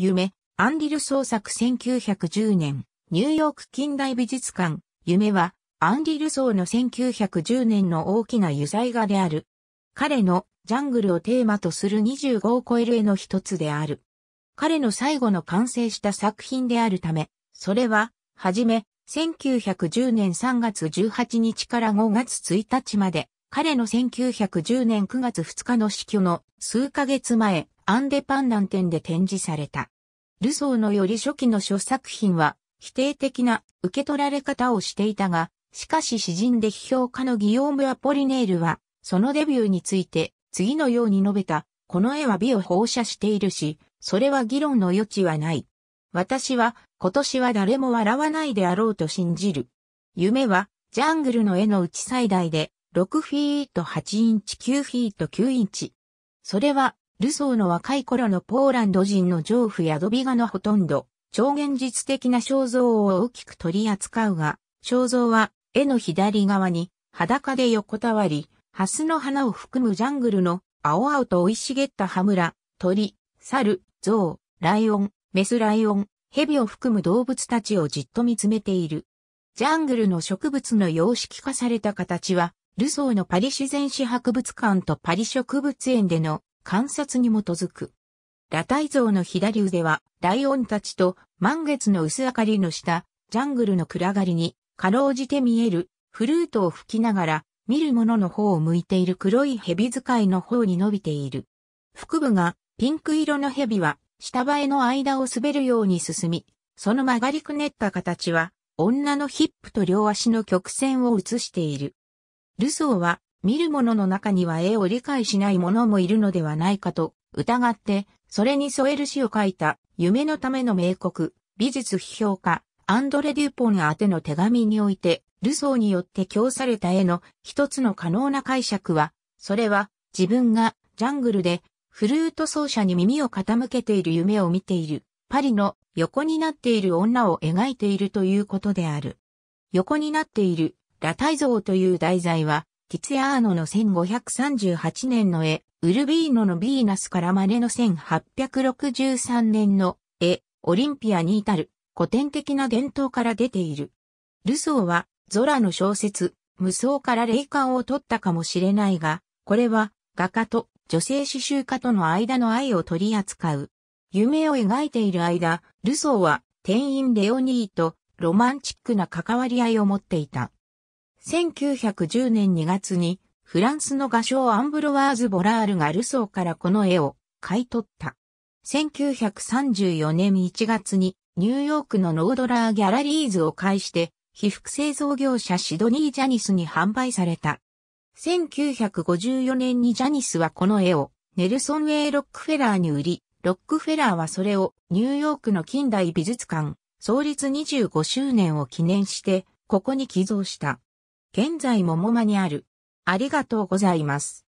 夢、アンリル創作1910年、ニューヨーク近代美術館、夢は、アンリル創の1910年の大きな油彩画である。彼のジャングルをテーマとする25を超える絵の一つである。彼の最後の完成した作品であるため、それは、はじめ、1910年3月18日から5月1日まで、彼の1910年9月2日の死去の数ヶ月前、アンデパンダン展で展示された。ルソーのより初期の諸作品は、否定的な受け取られ方をしていたが、しかし詩人で批評家のギヨーム・アポリネールは、そのデビューについて、次のように述べた、この絵は美を放射しているし、それは議論の余地はない。私は、今年は誰も笑わないであろうと信じる。夢は、ジャングルの絵のうち最大で、6フィート8インチ9フィート9インチ。それは、ルソーの若い頃のポーランド人の情婦やドビガのほとんど、超現実的な肖像を大きく取り扱うが、肖像は絵の左側に裸で横たわり、ハスの花を含むジャングルの青々と生い茂った葉村、鳥、猿、象、ライオン、メスライオン、蛇を含む動物たちをじっと見つめている。ジャングルの植物の様式化された形は、ルソーのパリ自然史博物館とパリ植物園での観察に基づく。裸体像の左腕は、ライオンたちと満月の薄明かりの下、ジャングルの暗がりに、かろうじて見える、フルートを吹きながら、見る者の方を向いている黒い蛇使いの方に伸びている。腹部がピンク色の蛇は、下映えの間を滑るように進み、その曲がりくねった形は、女のヒップと両足の曲線を映している。ルソーは、見る者の中には絵を理解しない者もいるのではないかと疑って、それに添える詩を書いた、夢のための名国、美術批評家、アンドレ・デュポン宛ての手紙において、ルソーによって供された絵の一つの可能な解釈は、それは自分がジャングルでフルート奏者に耳を傾けている夢を見ている、パリの横になっている女を描いているということである。横になっている、ラタイ像という題材は、ティツィアーノの1538年の絵、ウルビーノのヴィーナスから真似の1863年の絵、オリンピアに至る古典的な伝統から出ている。ルソーは、ゾラの小説、無双から霊感を取ったかもしれないが、これは画家と女性刺繍家との間の愛を取り扱う。夢を描いている間、ルソーは店員レオニーとロマンチックな関わり合いを持っていた。1910年2月にフランスの画商アンブロワーズ・ボラールがルソーからこの絵を買い取った。1934年1月にニューヨークのノードラーギャラリーズを介して被服製造業者シドニー・ジャニスに販売された。1954年にジャニスはこの絵をネルソン・ウェイ・ロックフェラーに売り、ロックフェラーはそれをニューヨークの近代美術館創立25周年を記念してここに寄贈した。現在ももまにある。ありがとうございます。